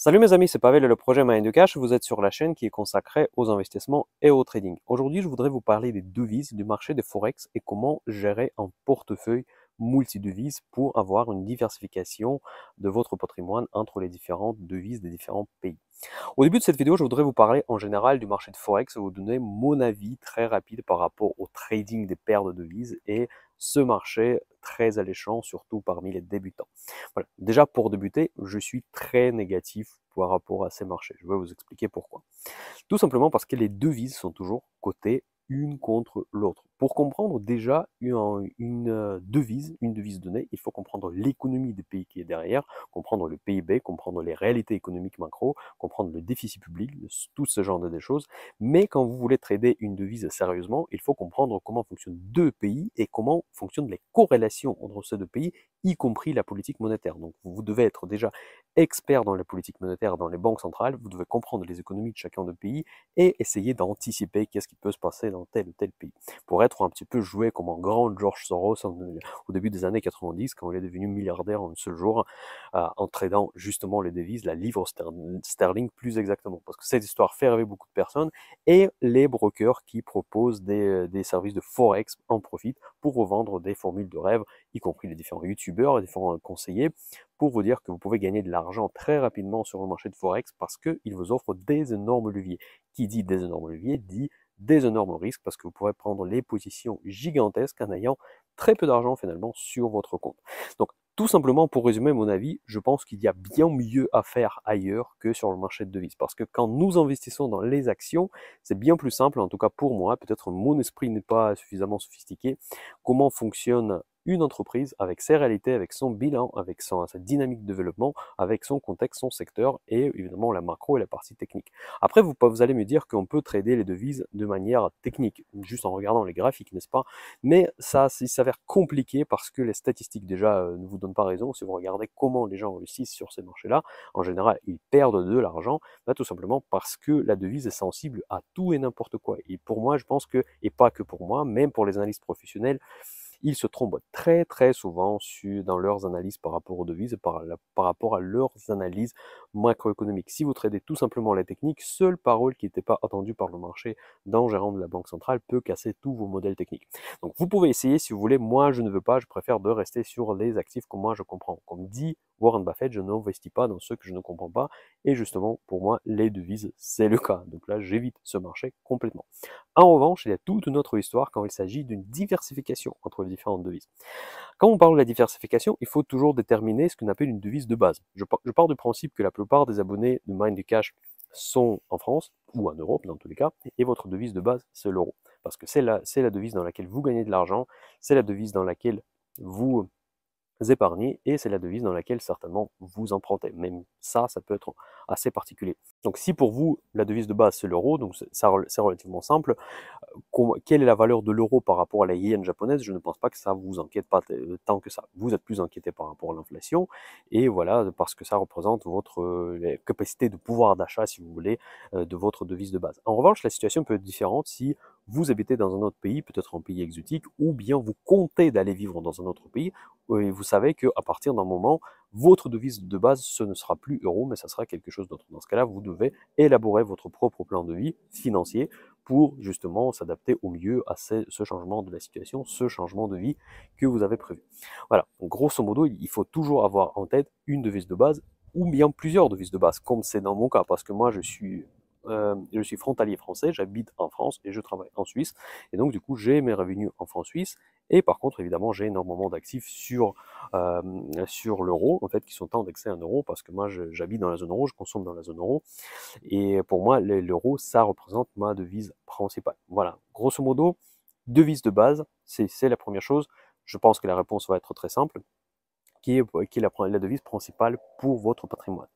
Salut mes amis, c'est Pavel et le projet Money de Cash. Vous êtes sur la chaîne qui est consacrée aux investissements et au trading. Aujourd'hui, je voudrais vous parler des devises du marché des forex et comment gérer un portefeuille multi pour avoir une diversification de votre patrimoine entre les différentes devises des différents pays. Au début de cette vidéo, je voudrais vous parler en général du marché de Forex vous donner mon avis très rapide par rapport au trading des paires de devises et ce marché très alléchant, surtout parmi les débutants. Déjà, pour débuter, je suis très négatif par rapport à ces marchés. Je vais vous expliquer pourquoi. Tout simplement parce que les devises sont toujours cotées une contre l'autre. Pour comprendre déjà une, une, euh, devise, une devise donnée, il faut comprendre l'économie des pays qui est derrière, comprendre le PIB, comprendre les réalités économiques macro, comprendre le déficit public, tout ce genre de choses. Mais quand vous voulez trader une devise sérieusement, il faut comprendre comment fonctionnent deux pays et comment fonctionnent les corrélations entre ces deux pays, y compris la politique monétaire. Donc vous devez être déjà expert dans la politique monétaire, dans les banques centrales, vous devez comprendre les économies de chacun de pays et essayer d'anticiper qu'est-ce qui peut se passer dans tel ou tel pays. Pour un petit peu joué comme un grand George Soros au début des années 90 quand il est devenu milliardaire en un seul jour euh, en tradant justement les devises, la livre sterling plus exactement. Parce que cette histoire fait rêver beaucoup de personnes et les brokers qui proposent des, euh, des services de Forex en profit pour revendre des formules de rêve, y compris les différents youtubeurs, et différents euh, conseillers, pour vous dire que vous pouvez gagner de l'argent très rapidement sur le marché de Forex parce qu'ils vous offrent des énormes leviers. Qui dit des énormes leviers dit des énormes risques parce que vous pourrez prendre les positions gigantesques en ayant très peu d'argent finalement sur votre compte. Donc tout simplement pour résumer mon avis, je pense qu'il y a bien mieux à faire ailleurs que sur le marché de devises. Parce que quand nous investissons dans les actions, c'est bien plus simple, en tout cas pour moi, peut-être mon esprit n'est pas suffisamment sophistiqué, comment fonctionne une entreprise avec ses réalités, avec son bilan, avec son, sa dynamique de développement, avec son contexte, son secteur et évidemment la macro et la partie technique. Après, vous, vous allez me dire qu'on peut trader les devises de manière technique, juste en regardant les graphiques, n'est-ce pas Mais ça, s'avère compliqué parce que les statistiques déjà euh, ne vous donnent pas raison. Si vous regardez comment les gens réussissent sur ces marchés-là, en général, ils perdent de l'argent, bah, tout simplement parce que la devise est sensible à tout et n'importe quoi. Et pour moi, je pense que, et pas que pour moi, même pour les analystes professionnels, ils se trompent très très souvent dans leurs analyses par rapport aux devises, par, par rapport à leurs analyses macroéconomiques. Si vous tradez tout simplement la technique, seule parole qui n'était pas attendue par le marché dans Gérant de la Banque Centrale peut casser tous vos modèles techniques. Donc vous pouvez essayer si vous voulez, moi je ne veux pas, je préfère de rester sur les actifs que moi je comprends. Comme dit Warren Buffett, je n'investis pas dans ceux que je ne comprends pas. Et justement, pour moi, les devises, c'est le cas. Donc là, j'évite ce marché complètement. En revanche, il y a toute une autre histoire quand il s'agit d'une diversification entre les différentes devises. Quand on parle de la diversification, il faut toujours déterminer ce qu'on appelle une devise de base. Je, pars du principe que la plupart des abonnés de Mind Cash sont en France ou en Europe dans tous les cas, et votre devise de base, c'est l'euro. Parce que c'est la, la devise dans laquelle vous gagnez de l'argent, c'est la devise dans laquelle vous épargnés et c'est la devise dans laquelle certainement vous empruntez. Même ça, ça peut être assez particulier. Donc si pour vous la devise de base c'est l'euro, donc ça c'est relativement simple, euh, quelle est la valeur de l'euro par rapport à la yen japonaise, je ne pense pas que ça vous inquiète pas euh, tant que ça. Vous êtes plus inquiété par rapport à l'inflation et voilà parce que ça représente votre euh, capacité de pouvoir d'achat si vous voulez de votre devise de base. En revanche, la situation peut être différente si vous habitez dans un autre pays, peut-être un pays exotique, ou bien vous comptez d'aller vivre dans un autre pays, euh, et vous savez qu'à partir d'un moment, votre devise de base, ce ne sera plus euro, mais ça sera quelque chose d'autre. Dans ce cas-là, vous devez élaborer votre propre plan de vie financier pour justement s'adapter au mieux à ce, changement de la situation, ce changement de vie que vous avez prévu. Voilà, grosso modo, il faut toujours avoir en tête une devise de base ou bien plusieurs devises de base, comme c'est dans mon cas, parce que moi je suis euh, je suis frontalier français, j'habite en France et je travaille en Suisse. Et donc, du coup, j'ai mes revenus en francs suisses. Et par contre, évidemment, j'ai énormément d'actifs sur, euh, sur l'euro, en fait, qui sont indexés à un euro, parce que moi, j'habite dans la zone euro, je consomme dans la zone euro. Et pour moi, l'euro, ça représente ma devise principale. Voilà, grosso modo, devise de base, c'est la première chose. Je pense que la réponse va être très simple, qui est, la devise principale pour votre patrimoine.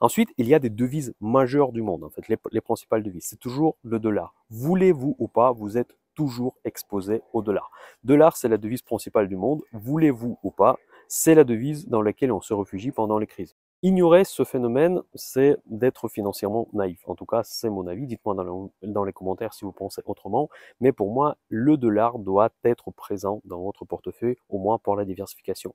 Ensuite, il y a des devises majeures du monde, en fait, les, principales devises. C'est toujours le dollar. Voulez-vous ou pas, vous êtes toujours exposé au dollar. Dollar, c'est la devise principale du monde. Voulez-vous ou pas, c'est la devise dans laquelle on se réfugie pendant les crises. Ignorer ce phénomène, c'est d'être financièrement naïf. En tout cas, c'est mon avis. Dites-moi dans, les commentaires si vous pensez autrement. Mais pour moi, le dollar doit être présent dans votre portefeuille, au moins pour la diversification.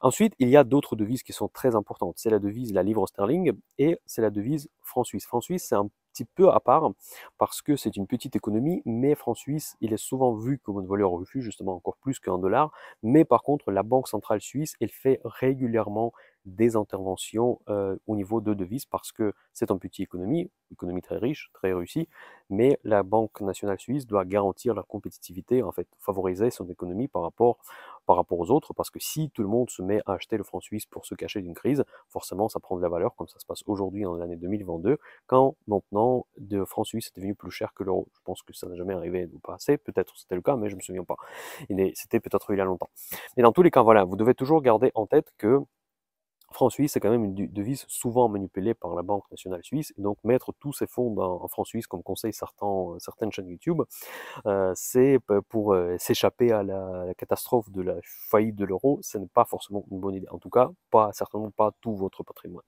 Ensuite, il y a d'autres devises qui sont très importantes. C'est la devise la livre sterling et c'est la devise franc suisse. Franc suisse, c'est un petit peu à part parce que c'est une petite économie, mais franc suisse, il est souvent vu comme une valeur refus, justement encore plus qu'un dollar. Mais par contre, la Banque centrale suisse, elle fait régulièrement des interventions euh, au niveau de devises parce que c'est une petite économie, économie très riche, très réussie, mais la Banque nationale suisse doit garantir la compétitivité, en fait, favoriser son économie par rapport par rapport aux autres, parce que si tout le monde se met à acheter le franc suisse pour se cacher d'une crise, forcément ça prend de la valeur, comme ça se passe aujourd'hui dans l'année 2022, quand maintenant le franc suisse est devenu plus cher que l'euro. Je pense que ça n'a jamais arrivé ou pas assez, peut-être c'était le cas, mais je ne me souviens pas. C'était peut-être il y a longtemps. Mais dans tous les cas, voilà, vous devez toujours garder en tête que franc suisse c'est quand même une devise souvent manipulée par la Banque nationale suisse. donc mettre tous ces fonds en, france suisse, comme conseillent certains, certaines chaînes YouTube, euh, c'est pour euh, s'échapper à la, catastrophe de la faillite de l'euro. Ce n'est pas forcément une bonne idée. En tout cas, pas certainement pas tout votre patrimoine.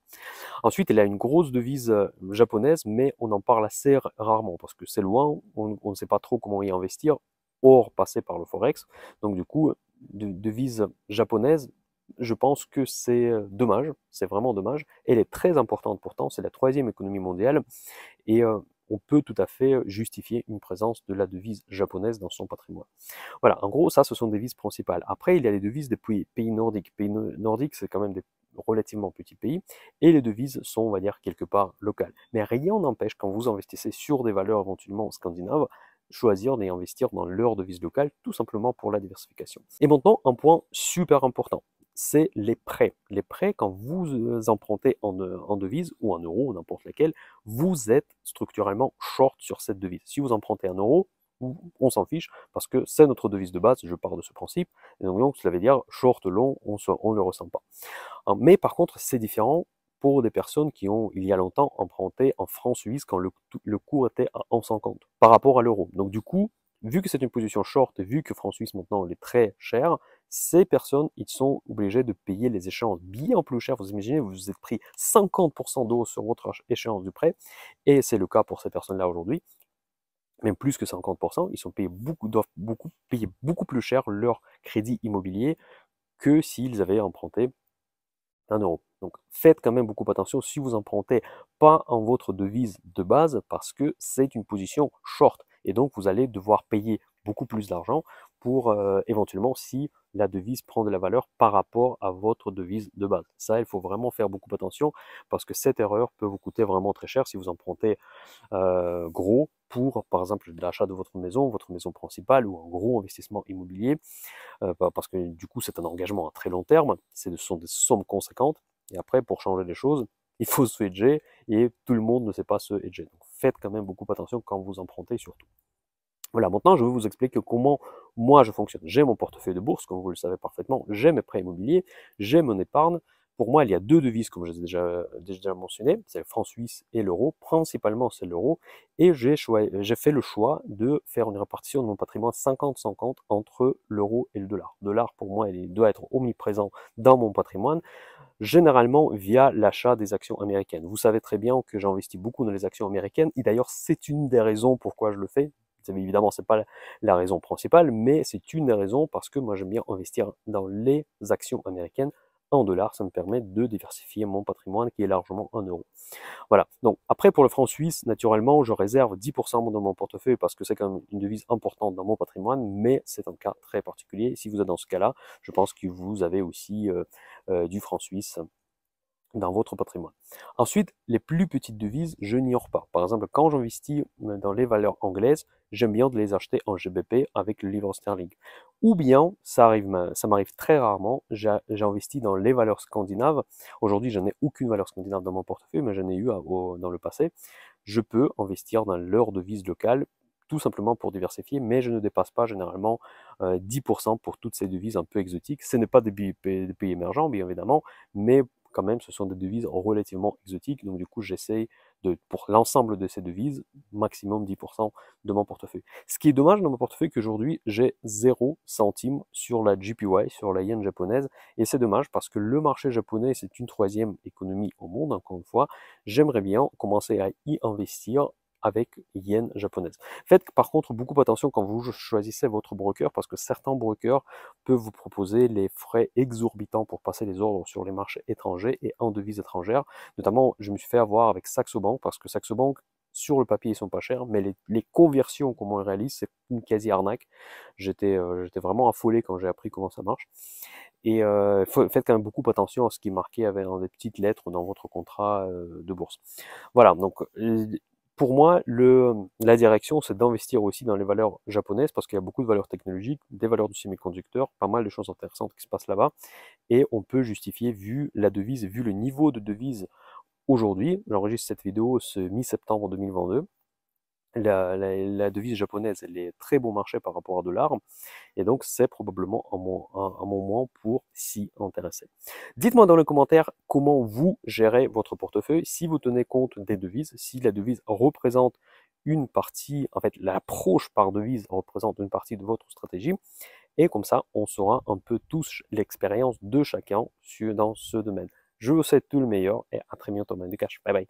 Ensuite, il a une grosse devise euh, japonaise, mais on en parle assez rarement parce que c'est loin, on, ne sait pas trop comment y investir, hors passer par le forex. Donc du coup, de, devise japonaise je pense que c'est euh, dommage, c'est vraiment dommage. Elle est très importante pourtant, c'est la troisième économie mondiale, et euh, on peut tout à fait euh, justifier une présence de la devise japonaise dans son patrimoine. Voilà, en gros, ça, ce sont des devises principales. Après, il y a les devises des pays, pays nordiques. Pays nordiques, c'est quand même des relativement petits pays, et les devises sont, on va dire, quelque part locales. Mais rien n'empêche, quand vous investissez sur des valeurs éventuellement scandinaves, choisir d'investir dans leur devise locale, tout simplement pour la diversification. Et maintenant, un point super important c'est les prêts. Les prêts, quand vous euh, empruntez euh, en, devise ou en euros, n'importe laquelle, vous êtes structurellement short sur cette devise. Si vous empruntez un euro, on s'en fiche parce que c'est notre devise de base, je pars de ce principe. donc, cela veut dire short, long, on ne le ressent pas. Hein, mais par contre, c'est différent pour des personnes qui ont, il y a longtemps, emprunté en francs suisses quand le, cours était à 1,50 par rapport à l'euro. Donc, du coup, vu que c'est une position short, vu que francs suisse maintenant est très cher, ces personnes, ils sont obligés de payer les échéances bien plus cher. Vous imaginez, vous êtes pris 50% d'eau sur votre échéance du prêt, et c'est le cas pour ces personnes-là aujourd'hui, même plus que 50%, ils sont doivent payer beaucoup plus cher leur crédit immobilier que s'ils avaient emprunté un euro. Donc faites quand même beaucoup attention si vous empruntez pas en votre devise de base parce que c'est une position short et donc vous allez devoir payer beaucoup plus d'argent pour euh, éventuellement si la devise prend de la valeur par rapport à votre devise de base. Ça, il faut vraiment faire beaucoup attention parce que cette erreur peut vous coûter vraiment très cher si vous empruntez euh, gros pour, par exemple, l'achat de votre maison, votre maison principale ou un gros investissement immobilier, euh, parce que du coup, c'est un engagement à très long terme, ce sont des sommes conséquentes, et après, pour changer les choses, il faut se hedger et tout le monde ne sait pas se hedger faites quand même beaucoup attention quand vous empruntez surtout. Voilà, maintenant je vais vous expliquer comment moi je fonctionne. J'ai mon portefeuille de bourse, comme vous le savez parfaitement, j'ai mes prêts immobiliers, j'ai mon épargne, pour moi, il y a deux devises, comme je déjà, déjà mentionné, c'est le franc suisse et l'euro. Principalement, c'est l'euro. Et j'ai fait le choix de faire une répartition de mon patrimoine 50-50 entre l'euro et le dollar. Le dollar, pour moi, il doit être omniprésent dans mon patrimoine généralement via l'achat des actions américaines. Vous savez très bien que j'investis beaucoup dans les actions américaines et d'ailleurs c'est une des raisons pourquoi je le fais. Évidemment, ce n'est pas la raison principale, mais c'est une des raisons parce que moi j'aime bien investir dans les actions américaines en dollars, ça me permet de diversifier mon patrimoine qui est largement en euros. Voilà, donc après pour le franc suisse, naturellement, je réserve 10% dans mon portefeuille parce que c'est quand même une devise importante dans mon patrimoine, mais c'est un cas très particulier. si vous êtes dans ce cas-là, je pense que vous avez aussi euh, euh, du franc suisse dans votre patrimoine. Ensuite, les plus petites devises, je n'ignore pas. Par exemple, quand j'investis euh, dans les valeurs anglaises, j'aime bien de les acheter en GBP avec le livre sterling. Ou bien, ça m'arrive très rarement, j'ai investi dans les valeurs scandinaves. Aujourd'hui, je n'ai aucune valeur scandinave dans mon portefeuille, mais j'en ai eu dans le passé. Je peux investir dans leur devise locale, tout simplement pour diversifier, mais je ne dépasse pas généralement 10% euh, pour toutes ces devises un peu exotiques. Ce n'est pas des pays, des pays émergents, bien évidemment, mais quand même, ce sont des devises relativement exotiques. Donc, du coup, j'essaye pour l'ensemble de ces devises, maximum 10% de mon portefeuille. Ce qui est dommage dans mon portefeuille qu'aujourd'hui, j'ai 0 centime sur la GPY, sur la yen japonaise. Et c'est dommage parce que le marché japonais, c'est une troisième économie au monde, encore une fois. J'aimerais bien commencer à y investir avec yen japonaise. Faites par contre beaucoup attention quand vous choisissez votre broker parce que certains brokers peuvent vous proposer les frais exorbitants pour passer les ordres sur les marchés étrangers et en devises étrangères. Notamment, je me suis fait avoir avec Saxo Bank parce que Saxo Bank sur le papier ils sont pas chers, mais les, conversions comment réalise, réalisent, c'est une quasi arnaque. Euh, j'étais vraiment affolé quand j'ai appris comment ça marche. Et euh, faites quand même beaucoup attention à ce qui est marqué avec, dans des petites lettres dans votre contrat euh, de bourse. Voilà, donc pour moi, le, la direction, c'est d'investir aussi dans les valeurs japonaises parce qu'il y a beaucoup de valeurs technologiques, des valeurs du semi-conducteur, pas mal de choses intéressantes qui se passent là-bas. Et on peut justifier, vu la devise, vu le niveau de devise aujourd'hui, j'enregistre cette vidéo ce mi-septembre 2022, la, devise japonaise, elle est très bon marché par rapport à dollar, et donc c'est probablement un, un, moment pour s'y intéresser. Dites-moi dans les commentaires comment vous gérez votre portefeuille, si vous tenez compte des devises, si la devise représente une partie, en fait l'approche par devise représente une partie de votre stratégie, et comme ça on saura un peu tous l'expérience de chacun sur, dans ce domaine. Je vous souhaite tout le meilleur et à très bientôt, domaine du cash. Bye bye.